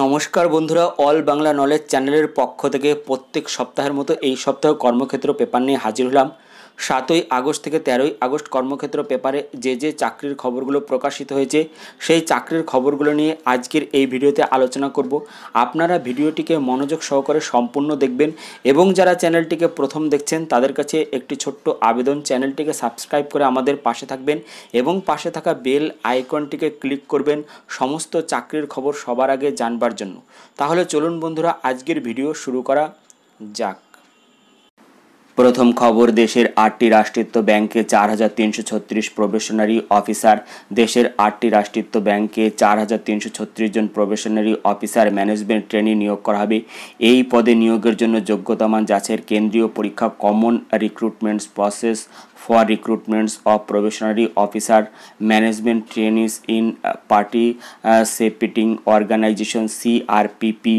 নমস্কার বন্ধুরা all Bangla knowledge চ্যানেলের পক্ষ থেকে প্রত্যেক সপ্তাহের মতো এই সপ্তাহ কর্মক্ষেত্র পেপার নিয়ে হাজির হলাম সাতই আগস্ট থেকে তেরোই আগস্ট কর্মক্ষেত্র পেপারে যে যে চাকরির খবরগুলো প্রকাশিত হয়েছে সেই চাকরির খবরগুলো নিয়ে আজকের এই ভিডিওতে আলোচনা করব আপনারা ভিডিওটিকে মনোযোগ সহকারে সম্পূর্ণ দেখবেন এবং যারা চ্যানেলটিকে প্রথম দেখছেন তাদের কাছে একটি ছোট্ট আবেদন চ্যানেলটিকে সাবস্ক্রাইব করে আমাদের পাশে থাকবেন এবং পাশে থাকা বেল আইকনটিকে ক্লিক করবেন সমস্ত চাকরির খবর সবার আগে জানবার জন্য তাহলে চলুন বন্ধুরা আজকের ভিডিও শুরু করা যাক প্রথম খবর দেশের আটটি রাষ্ট্রীয় ব্যাংকে চার হাজার তিনশো ছত্রিশ প্রবেশনারি অফিসার দেশের আটটি রাষ্ট্রীয় ব্যাংকে চার হাজার তিনশো ছত্রিশ জন প্রবেশনারি অফিসার ম্যানেজমেন্ট ট্রেনিং নিয়োগ করা হবে এই পদে নিয়োগের জন্য যোগ্যতামান যাচের কেন্দ্রীয় পরীক্ষা common recruitment process for recruitments of probationary officer management trainees in participating organization CRPP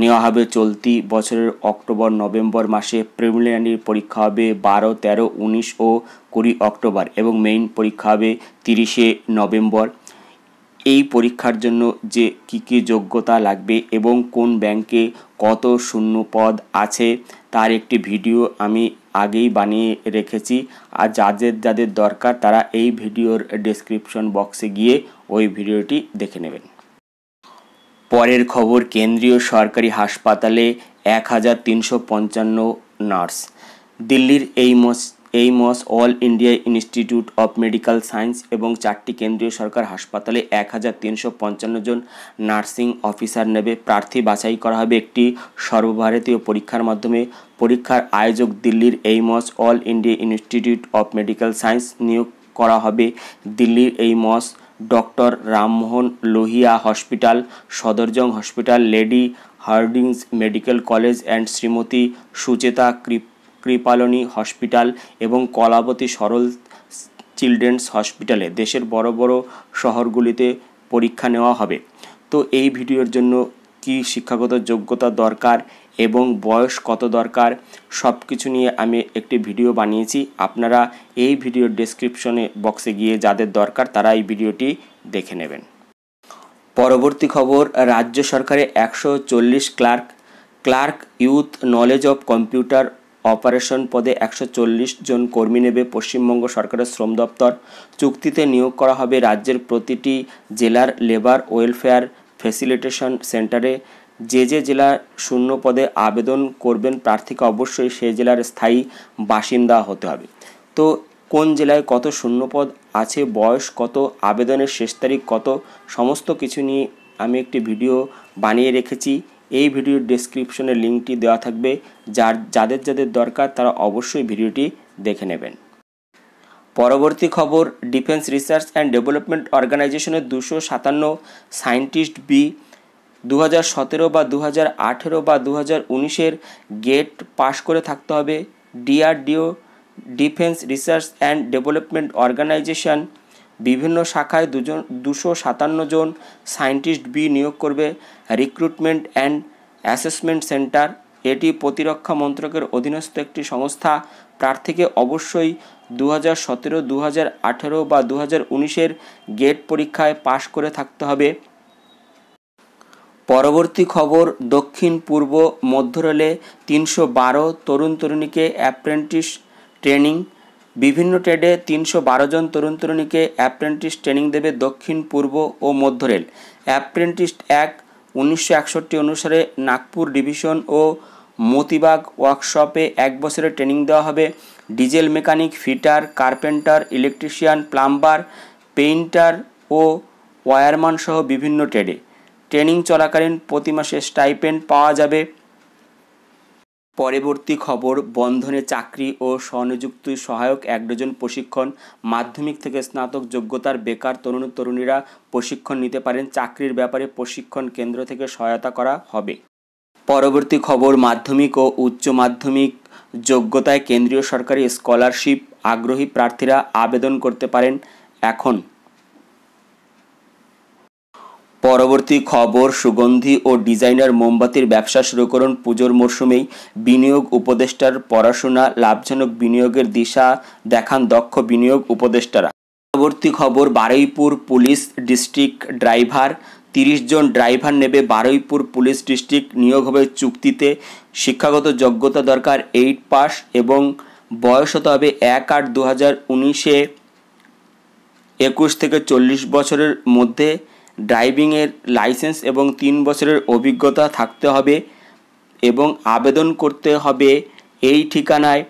নেওয়া হবে চলতি বছরের অক্টোবর নভেম্বর মাসে প্রিলিমিনারি পরীক্ষা হবে বারো তেরো উনিশ ও কুড়ি অক্টোবর এবং মেইন পরীক্ষা হবে তিরিশে নভেম্বর এই পরীক্ষার জন্য যে কী কী যোগ্যতা লাগবে এবং কোন ব্যাংকে কত শূন্য পদ আছে তার একটি ভিডিও আমি আগেই বানিয়ে রেখেছি আর যাদের যাদের দরকার তারা এই ভিডিওর ডেসক্রিপশন বক্সে গিয়ে ওই ভিডিওটি দেখে নেবেন পরের খবর কেন্দ্রীয় সরকারি হাসপাতালে এক হাজার তিনশো পঞ্চান্ন নার্স দিল্লির AIIMS AIIMS all India Institute of Medical Science এবং চারটি কেন্দ্রীয় সরকার হাসপাতালে এক হাজার তিনশো পঞ্চান্ন জন নার্সিং অফিসার নেবে প্রার্থী বাছাই করা হবে একটি সর্বভারতীয় পরীক্ষার মাধ্যমে পরীক্ষার আয়োজক দিল্লির AIIMS all India Institute of Medical Science নিয়োগ করা হবে দিল্লির AIIMS doctor Rammohan Lohia hospital Safdarjung hospital lady Hardinge medical college and Shrimati Sucheta Kriplani hospital এবং কলাবতী সরল চিলড্রেন্স হসপিটালে দেশের বড় বড় শহরগুলিতে পরীক্ষা নেওয়া হবে তো এই ভিডিওর জন্য কি শিক্ষাগত যোগ্যতা দরকার এবং বয়স কত দরকার সব কিছু নিয়ে আমি একটি ভিডিও বানিয়েছি আপনারা এই ভিডিও ডেসক্রিপশনে বক্সে গিয়ে যাদের দরকার তারা এই ভিডিওটি দেখে নেবেন পরবর্তী খবর রাজ্য সরকারে একশো চল্লিশ clerk clerk with knowledge of computer operation পদে একশো জন কর্মী নেবে পশ্চিমবঙ্গ সরকারের শ্রম দপ্তর চুক্তিতে নিয়োগ করা হবে রাজ্যের প্রতিটি জেলার লেবার ওয়েলফেয়ার ফেসিলিটেশন সেন্টারে যে যে জেলা শূন্য পদে আবেদন করবেন প্রার্থীকে অবশ্যই সেই জেলার স্থায়ী বাসিন্দা হতে হবে তো কোন জেলায় কত শূন্য পদ আছে বয়স কত আবেদনের শেষ তারিখ কত সমস্ত কিছু নিয়ে আমি একটি ভিডিও বানিয়ে রেখেছি এই ভিডিওর ডেসক্রিপশনে লিঙ্কটি দেওয়া থাকবে যার যাদের যাদের দরকার তারা অবশ্যই ভিডিওটি দেখে নেবেন পরবর্তী খবর ডিফেন্স রিসার্চ অ্যান্ড ডেভেলপমেন্ট অর্গানাইজেশনের দুশো সাতান্ন সায়েন্টিস্ট বি দু সতেরো বা দু আঠেরো বা দু উনিশের গেট পাশ করে থাকতে হবে DRDO defence research and development organization বিভিন্ন শাখায় দুজন দুশো সাতান্ন জন সায়েন্টিস্ট বি নিয়োগ করবে রিক্রুটমেন্ট অ্যান্ড অ্যাসেসমেন্ট সেন্টার এটি প্রতিরক্ষা মন্ত্রকের অধীনস্থ একটি সংস্থা প্রার্থীকে অবশ্যই দু হাজার সতেরো দু হাজার আঠেরো বা দু হাজার উনিশের গেট পরীক্ষায় পাশ করে থাকতে হবে পরবর্তী খবর দক্ষিণ পূর্ব মধ্য রেলে তিনশো বারো তরুণ তরুণীকে অ্যাপ্রেন্টিস ট্রেনিং বিভিন্ন ট্রেডে তিনশো বারো জন তরুণ তরুণীকে অ্যাপ্রেন্টিস ট্রেনিং দেবে দক্ষিণ পূর্ব ও মধ্য রেল অ্যাপ্রেন্টিস অ্যাক্ট উনিশশো একষট্টি অনুসারে নাগপুর ডিভিশন ও মতিবাগ ওয়ার্কশপে এক বছরের ট্রেনিং দেওয়া হবে diesel mechanic fitter carpenter electrician plumber painter ও ওয়ারম্যান সহ বিভিন্ন ট্রেডে ট্রেনিং চলাকালীন প্রতি মাসে স্টাইপেন্ড পাওয়া যাবে পরবর্তী খবর বন্ধনে চাকরি ও স্বনিযুক্তি সহায়ক এক ডজন প্রশিক্ষণ মাধ্যমিক থেকে স্নাতক যোগ্যতার বেকার তরুণ তরুণীরা প্রশিক্ষণ নিতে পারেন চাকরির ব্যাপারে প্রশিক্ষণ কেন্দ্র থেকে সহায়তা করা হবে পরবর্তী খবর মাধ্যমিক ও উচ্চ মাধ্যমিক যোগ্যতায় কেন্দ্রীয় সরকারি স্কলারশিপ আগ্রহী প্রার্থীরা আবেদন করতে পারেন এখন পরবর্তী খবর সুগন্ধি ও ডিজাইনার মোমবাতির ব্যবসা শুরু করুন পুজোর মরশুমেই বিনিয়োগ উপদেষ্টার পড়াশোনা লাভজনক বিনিয়োগের দিশা দেখান দক্ষ বিনিয়োগ উপদেষ্টারা পরবর্তী খবর বারুইপুর পুলিশ ডিস্ট্রিক্ট ড্রাইভার তিরিশ জন ড্রাইভার নেবে বারুইপুর পুলিশ ডিস্ট্রিক্ট নিয়োগ হবে চুক্তিতে শিক্ষাগত যোগ্যতা দরকার এইট পাস এবং বয়স হতে হবে এক আট দু হাজার উনিশে একুশ থেকে চল্লিশ বছরের মধ্যে ড্রাইভিংয়ের লাইসেন্স এবং তিন বছরের অভিজ্ঞতা থাকতে হবে এবং আবেদন করতে হবে এই ঠিকানায়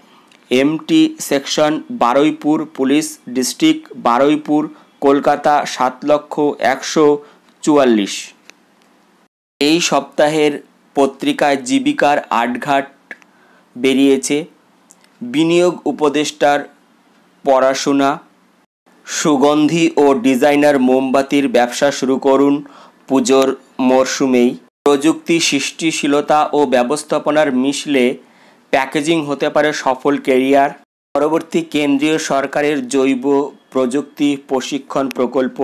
MT section Baruipur police district Baruipur Kolkata সাত লক্ষ একশো চুয়াল্লিশ এই সপ্তাহের পত্রিকায় জীবিকার আটঘাট বেরিয়েছে বিনিয়োগ উপদেষ্টার পড়াশোনা সুগন্ধি ও ডিজাইনার মোমবাতির ব্যবসা শুরু করুন পুজোর মরশুমেই প্রযুক্তি সৃষ্টিশীলতা ও ব্যবস্থাপনার মিশলে প্যাকেজিং হতে পারে সফল কেরিয়ার পরবর্তী কেন্দ্রীয় সরকারের জৈব প্রযুক্তি প্রশিক্ষণ প্রকল্প